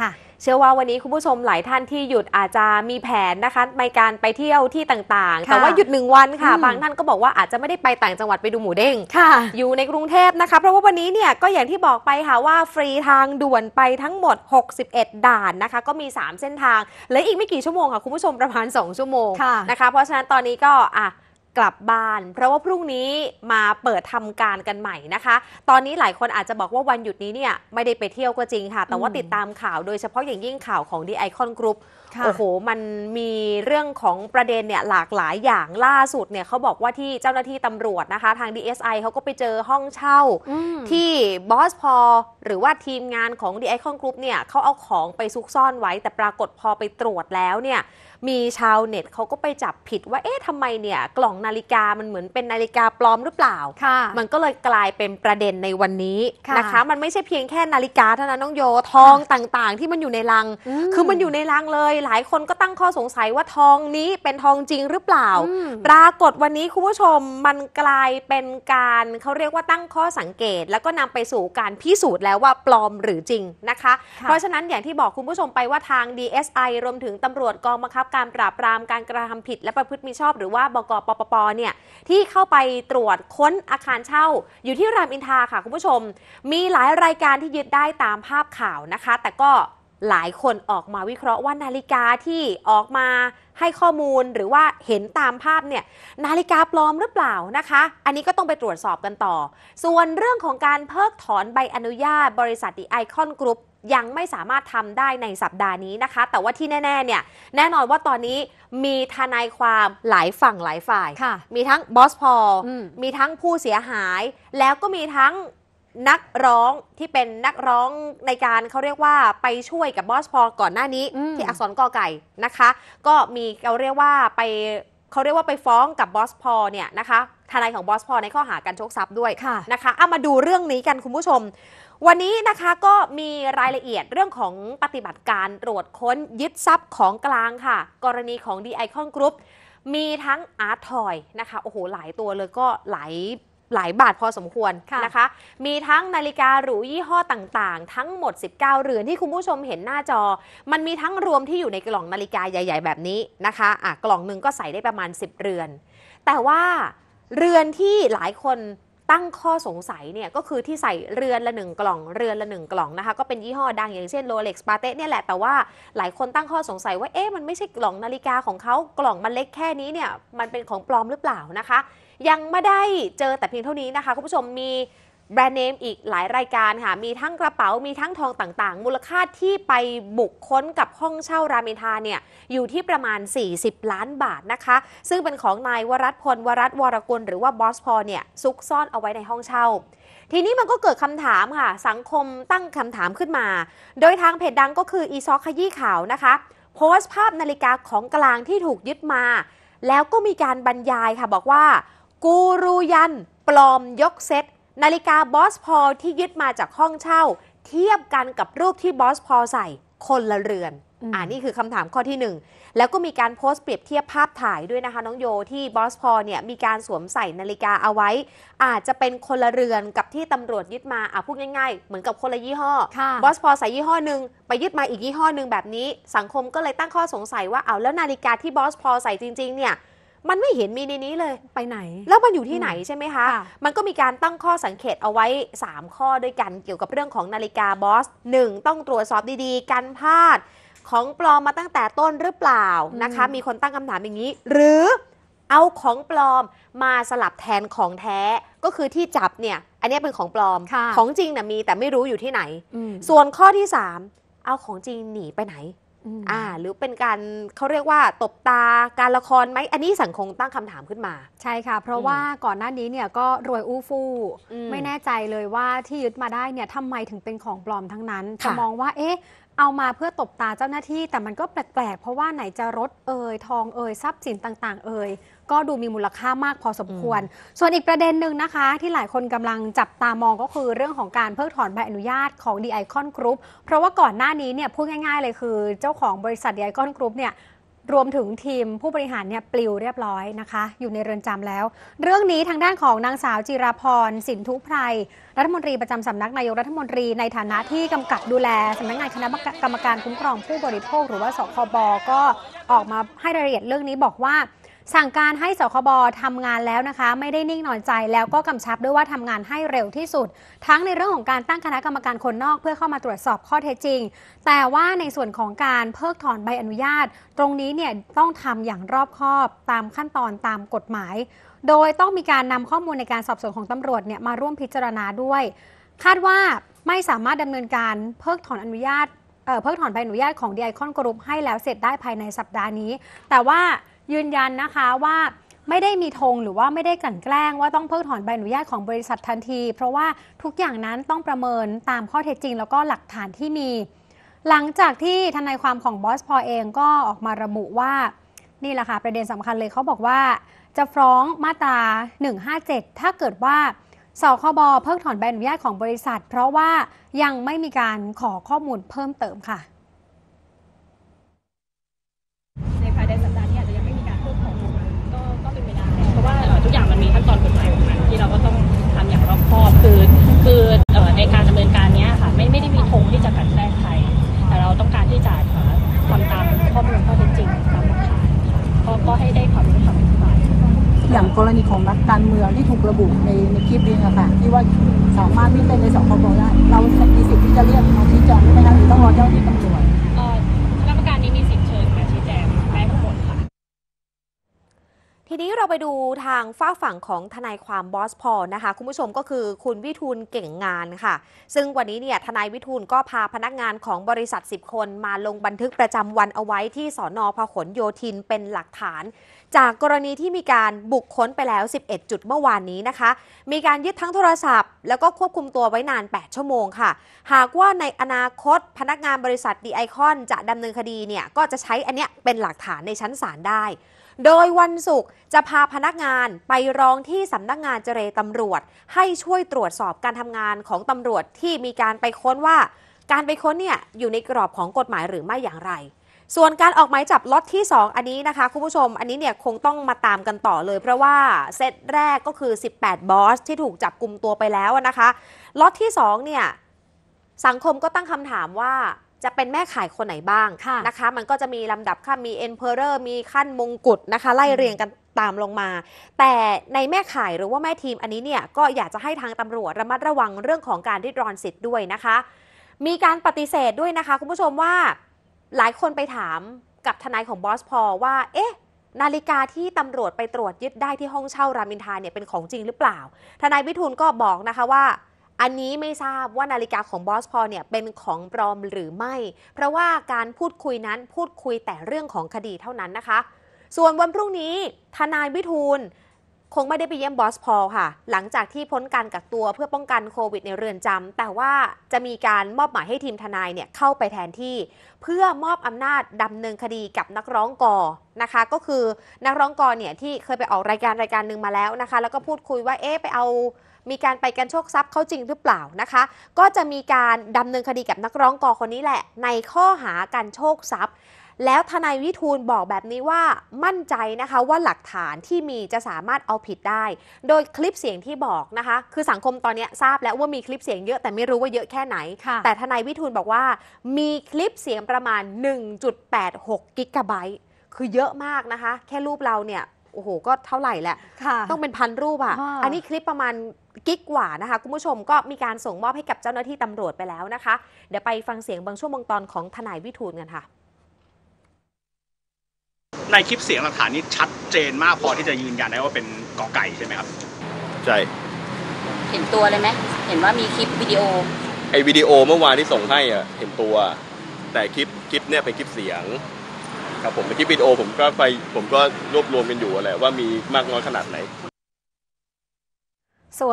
ค่ะเชื่อว่าวันนี้คุณผู้ชมหลายท่านที่หยุดอาจจะมีแผนนะคะในการไปเที่ยวที่ต่างๆ แต่ว่าหยุดหนึ่งวันค่ะบางท่านก็บอกว่าอาจจะไม่ได้ไปต่างจังหวัดไปดูหมูเด้งค่ะ อยู่ในกรุงเทพนะคะ เพราะว่าวันนี้เนี่ยก็อย่างที่บอกไปค่ะว่าฟรีทางด่วนไปทั้งหมด 61 ด่านนะคะ ก็มี 3 เส้นทาง และอีกไม่กี่ชั่วโมงค่ะคุณผู้ชมประมาณ2ชั่วโมงนะคะเพราะฉะนั้นตอนนี้ก็อ่ะกลับบ้านเพราะว่าพรุ่งนี้มาเปิดทำการกันใหม่นะคะ ตอนนี้หลายคนอาจจะบอกว่าวันหยุดนี้เนี่ยไม่ได้ไปเที่ยวก็จริงค่ะ แต่ว่าติดตามข่าวโดยเฉพาะอย่างยิ่งข่าวของดีไอคอนกรุ๊ปโอ้โห มันมีเรื่องของประเด็นเนี่ย หลากหลายอย่างล่าสุดเนี่ยเขาบอกว่าที่เจ้าหน้าที่ตำรวจนะคะ ทาง DSI เขาก็ไปเจอห้องเช่าที่บอสพอหรือว่าทีมงานของ D Icon Group เนี่ยเขาเอาของไปซุกซ่อนไว้ แต่ปรากฏพอไปตรวจแล้วเนี่ย มีชาวเน็ตเขาก็ไปจับผิดว่าเอ๊ะทำไมเนี่ยกล่องนาฬิกามันเหมือนเป็นนาฬิกาปลอมหรือเปล่ามันก็เลยกลายเป็นประเด็นในวันนี้นะคะมันไม่ใช่เพียงแค่นาฬิกาเท่านั้นน้องโยทองต่างๆ ที่มันอยู่ในลังคือมันอยู่ในลังเลยหลายคนก็ตั้งข้อสงสัยว่าทองนี้เป็นทองจริงหรือเปล่า ปรากฏวันนี้คุณผู้ชมมันกลายเป็นการ เขาเรียกว่าตั้งข้อสังเกต แล้วก็นำไปสู่การพิสูจน์แล้วว่าปลอมหรือจริงนะคะคะ เพราะฉะนั้นอย่างที่บอกคุณผู้ชมไปว่าทาง DSI รวมถึงตำรวจกองบังคับการปราบปรามการกระทำผิดและประพฤติมิชอบหรือว่าบกปปปเนี่ยที่เข้าไปตรวจค้นอาคารเช่า อยู่ที่รามอินทาค่ะคุณผู้ชมมีหลายรายการที่ยึดได้ตามภาพข่าวนะคะ แต่ก็หลายคนออกมาวิเคราะห์ว่านาฬิกาที่ออกมาให้ข้อมูลหรือว่าเห็นตามภาพเนี่ยนาฬิกาปลอมหรือเปล่านะคะ อันนี้ก็ต้องไปตรวจสอบกันต่อ ส่วนเรื่องของการเพิกถอนใบอนุญาต บริษัทดีไอคอนกรุ๊ปยังไม่สามารถทำได้ในสัปดาห์นี้นะคะ แต่ว่าที่แน่ ๆ เนี่ยแน่นอนว่าตอนนี้มีทนายความหลายฝั่งหลายฝ่ายมีทั้งบอสพอลมีทั้งผู้เสียหายแล้วก็มีทั้งนักร้องที่เป็นนักร้องในการเขาเรียกว่าไปช่วยกับบอสพอก่อนหน้านี้ที่อักษรกอไก่นะคะ ก็มีเขาเรียกว่าไปเขาเรียกว่าไปฟ้องกับบอสพอเนี่ยนะคะทนายของบอสพอในข้อหาการชกทรัพย์ด้วยะนะคะเอามาดูเรื่องนี้กันคุณผู้ชม วันนี้นะคะก็มีรายละเอียดเรื่องของปฏิบัติการตรวจค้นยึดทรัพย์ของกลางค่ะกรณีของดีไอคอนกรุ๊ปมีทั้งอาร์ทอยนะคะโอ้โหหลายตัวเลยก็หลายหลายบาทพอสมควรนะคะ มีทั้งนาฬิกาหรูยี่ห้อต่างๆ ทั้งหมด 19 เรือนที่คุณผู้ชมเห็นหน้าจอ มันมีทั้งรวมที่อยู่ในกล่องนาฬิกาใหญ่ๆ แบบนี้นะคะอ่ะกล่องหนึ่งก็ใส่ได้ประมาณ 10 เรือน แต่ว่าเรือนที่หลายคนตั้งข้อสงสัยเนี่ยก็คือที่ใส่เรือนละหนึ่งกล่องเรือนละหนึ่งกล่องนะคะก็เป็นยี่ห้อดังอย่างเช่นโรเล็กซ์ปาเต้เนี่ยแหละ แต่ว่าหลายคนตั้งข้อสงสัยว่า เอ๊ะมันไม่ใช่กล่องนาฬิกาของเขากล่องมันเล็กแค่นี้เนี่ยมันเป็นของปลอมหรือเปล่านะคะ ยังไม่ได้เจอแต่เพียงเท่านี้นะคะคุณผู้ชมมีแบรนด์เนมอีกหลายรายการค่ะ มีทั้งกระเป๋า มีทั้งทองต่าง ๆ มูลค่าที่ไปบุกค้นกับห้องเช่ารามินทาเนี่ย อยู่ที่ประมาณ 40 ล้านบาทนะคะ ซึ่งเป็นของนายวรัตพล วรัตวรกุลหรือว่าบอสพอเนี่ย ซุกซ่อนเอาไว้ในห้องเช่า ทีนี้มันก็เกิดคำถามค่ะ สังคมตั้งคำถามขึ้นมา โดยทางเพจดังก็คืออีซอขยี้ข่าวนะคะ โพสต์ภาพนาฬิกาของกลางที่ถูกยึดมา แล้วก็มีการบรรยายค่ะบอกว่า กูรูยัน ปลอมยกเซตนาฬิกาบอสพอที่ยึดมาจากห้องเช่า เทียบกันกับรูปที่บอสพอใส่คนละเรือน อ่านี่คือคำถามข้อที่ 1 แล้วก็มีการโพสต์เปรียบเทียบภาพถ่ายด้วยนะคะน้องโยที่บอสพอเนี่ยมีการสวมใส่นาฬิกาเอาไว้อาจจะเป็นคนละเรือนกับที่ตำรวจยึดมาอ่ะพูดง่ายๆเหมือนกับคนละยี่ห้อบอสพอใส่ยี่ห้อหนึ่งไปยึดมาอีกยี่ห้อหนึ่งแบบนี้ สังคมก็เลยตั้งข้อสงสัยว่าเอาแล้วนาฬิกาที่บอสพอใส่จริงๆเนี่ยมันไม่เห็นมีในนี้เลยไปไหน แล้วมันอยู่ที่ไหนใช่ไหมคะ มันก็มีการตั้งข้อสังเกตเอาไว้ 3 ข้อด้วยกันเกี่ยวกับเรื่องของนาฬิกาบอส 1. ต้องตรวจสอบดี ๆการพลาด ของปลอมมาตั้งแต่ต้นหรือเปล่านะคะ มีคนตั้งคำถามอย่างนี้ หรือ เอาของปลอมมาสลับแทนของแท้ก็คือที่จับเนี่ย อันนี้เป็นของปลอมของจริงนะ่ยมีแต่ไม่รู้อยู่ที่ไหนส่วนข้อที่ 3 เอาของจริงหนีไปไหนอ่าหรือเป็นการเขาเรียกว่าตบตาการละครไหมอันนี้สังคมตั้งคำถามขึ้นมา ใช่ค่ะเพราะว่าก่อนหน้านี้เนี่ยก็รวยอู้ฟู่ไม่แน่ใจเลยว่าที่ยึดมาได้เนี่ยทำไมถึงเป็นของปลอมทั้งนั้น จะมองว่าเอ๊ะเอามาเพื่อตบตาเจ้าหน้าที่แต่มันก็แปลกๆเพราะว่าไหนจะรถเอ่ยทองเอ่ยทรัพย์สินต่างๆเอ่ยก็ดูมีมูลค่ามากพอสมควร ส่วนอีกประเด็นหนึ่งนะคะ ที่หลายคนกำลังจับตามองก็คือเรื่องของการเพิกถอนใบอนุญาตของดีไอคอนกรุ๊ปเพราะว่าก่อนหน้านี้เนี่ยพูดง่ายๆเลยคือ เจ้าของบริษัทดีไอคอนกรุ๊ปเนี่ยรวมถึงทีมผู้บริหารเนี่ยปลิวเรียบร้อยนะคะ อยู่ในเรือนจำแล้ว เรื่องนี้ทางด้านของนางสาวจิราพรสินทุไพรรัฐมนตรีประจำสำนักนายกรัฐมนตรี ในฐานะที่กำกับดูแลสำนักงานคณะกรรมการคุ้มครองผู้บริโภค หรือว่าสคบก็ออกมาให้รายละเอียดเรื่องนี้บอกว่าสั่งการให้สคบทำงานแล้วนะคะไม่ได้นิ่งนอนใจแล้วก็กำชับด้วยว่าทำงานให้เร็วที่สุด ทั้งในเรื่องของการตั้งคณะกรรมการคนนอกเพื่อเข้ามาตรวจสอบข้อเท็จจริง แต่ว่าในส่วนของการเพิกถอนใบอนุญาต ตรงนี้เนี่ยต้องทำอย่างรอบคอบตามขั้นตอนตามกฎหมาย โดยต้องมีการนำข้อมูลในการสอบสวนของตำรวจเนี่ยมาร่วมพิจารณาด้วย คาดว่าไม่สามารถดำเนินการเพิกถอนอนุญาตเพิกถอนใบอนุญาตของดีไอคอนกรุ๊ปให้แล้วเสร็จได้ภายในสัปดาห์นี้ แต่ว่ายืนยันนะคะว่าไม่ได้มีธงหรือว่าไม่ได้กลั่นแกล้งว่าต้องเพิกถอนใบอนุญาตของบริษัททันที เพราะว่าทุกอย่างนั้นต้องประเมินตามข้อเท็จจริงแล้วก็หลักฐานที่มี หลังจากที่ทนายความของบอสพอเองก็ออกมาระบุว่า นี่แหละค่ะประเด็นสำคัญเลยเขาบอกว่า จะฟ้องมาตรา157 ถ้าเกิดว่าสคบเพิกถอนใบอนุญาตของบริษัท เพราะว่ายังไม่มีการขอข้อมูลเพิ่มเติมค่ะอบคือคือในการดำเนินการนี้ค่ะไม่ไม่ได้มีธงที่จะกัดแกล้งใครแต่เราต้องการที่จะหาความตามข้อมูลข้อเท็จจริงตามหลักฐานก็ก็ให้ได้ความรู้ความฝ่ายอย่างกรณีของนักการเมืองที่ถูกระบุในในคลิปนี้นะคะที่ว่าสามารถวิ่งเต้นในสองคบได้เรามีสิทธิ์ที่จะไปดูทางฝ้าฝั่งของทนายความบอสพอนะคะ คุณผู้ชมก็คือคุณวิทูลเก่งงานค่ะ ซึ่งวันนี้เนี่ยทนายวิทูลก็พาพนักงานของบริษัท 10 คน มาลงบันทึกประจำวันเอาไว้ที่สอนอพหลโยธินเป็นหลักฐาน จากกรณีที่มีการบุกค้นไปแล้ว 11 จุดเมื่อวานนี้นะคะ มีการยึดทั้งโทรศัพท์แล้วก็ควบคุมตัวไว้นาน 8 ชั่วโมงค่ะ หากว่าในอนาคตพนักงานบริษัทดีไอคอนจะดำเนินคดีเนี่ยก็จะใช้อันเนี้ยเป็นหลักฐานในชั้นศาลได้โดยวันศุกร์จะพาพนักงานไปร้องที่สำนักงานเจรตำรวจ ให้ช่วยตรวจสอบการทำงานของตำรวจที่มีการไปค้นว่า การไปค้นเนี่ย อยู่ในกรอบของกฎหมายหรือไม่อย่างไร ส่วนการออกหมายจับล็อตที่ 2 อันนี้นะคะคุณผู้ชมอันนี้เนี่ยคงต้องมาตามกันต่อเลยเพราะว่า เซตแรกก็คือ 18 บอสที่ถูกจับกลุ่มตัวไปแล้วนะคะล็อตที่2เนี่ยสังคมก็ตั้งคำถามว่าจะเป็นแม่ขายคนไหนบ้างะนะคะมันก็จะมีลำดับเอ็นมีร์เรอร์มีขั้นมงกุฎนะคะ ไล่เรียงกันตามลงมา แต่ในแม่ขายหรือว่าแม่ทีมอันนี้เนี่ย ก็อยากจะให้ทางตำรวจระมัดระวังเรื่องของการริดรอนสิทธิ์ด้วยนะคะ มีการปฏิเสธด้วยนะคะคุณผู้ชมว่าหลายคนไปถามกับทนายของบอสพอว่า เอ๊ะ นาฬิกาที่ตำรวจไปตรวจยึดได้ที่ห้องเช่ารามินทาเนี่ยเป็นของจริงหรือเปล่าทนายวิทูลก็บอกนะคะว่าอันนี้ไม่ทราบว่านาฬิกาของบอสพอเนี่ยเป็นของปลอมหรือไม่ เพราะว่าการพูดคุยนั้นพูดคุยแต่เรื่องของคดีเท่านั้นนะคะ ส่วนวันพรุ่งนี้ทนายวิทูลคงไม่ได้ไปเยี่ยมบอสพอค่ะหลังจากที่พ้นการกักตัวเพื่อป้องกันโควิดในเรือนจำแต่ว่าจะมีการมอบหมายให้ทีมทนายเนี่ยเข้าไปแทนที่เพื่อมอบอำนาจดำเนินคดีกับนักร้องกอนะคะ ก็คือนักร้องกอเนี่ยที่เคยไปออกรายการรายการหนึ่งมาแล้วนะคะแล้วก็พูดคุยว่าเอ๊ะไปเอามีการไปกันโชคทรัพย์เขาจริงหรือเปล่านะคะ ก็จะมีการดำเนินคดีกับนักร้องกอคนนี้แหละ ในข้อหาการโชคทรัพย์ แล้วทนายวิทูลบอกแบบนี้ว่ามั่นใจนะคะว่าหลักฐานที่มีจะสามารถเอาผิดได้ โดยคลิปเสียงที่บอกนะคะ คือสังคมตอนนี้ทราบแล้วว่ามีคลิปเสียงเยอะแต่ไม่รู้ว่าเยอะแค่ไหน แต่ทนายวิทูลบอกว่า มีคลิปเสียงประมาณ 1.86 กิกะไบต์ คือเยอะมากนะคะ แค่รูปเราเนี่ยโอ้โห ก็เท่าไหร่แหละ ต้องเป็นพันรูปอ่ะ อันนี้คลิปประมาณกิกกว่านะคะคุณผู้ชมก็มีการส่งมอบให้กับเจ้าหน้าที่ตำรวจไปแล้วนะคะ เดี๋ยวไปฟังเสียงบางช่วงบางตอนของทนายวิทูลกันค่ะ ในคลิปเสียงหลักฐานนี้ชัดเจนมากพอที่จะยืนยันได้ว่าเป็นกอไก่ใช่ไหมครับ ใช่ เห็นตัวเลยไหมเห็นว่ามีคลิปวิดีโอ ไอวิดีโอเมื่อวานที่ส่งให้อ่ะ เห็นตัว แต่คลิปคลิปเนี่ยเป็นคลิปเสียงครับผมเมื่อกี้วิดีโอผมก็ไปผมก็รวบรวมกันอยู่แหละว่ามีมากน้อยขนาดไหนส่วน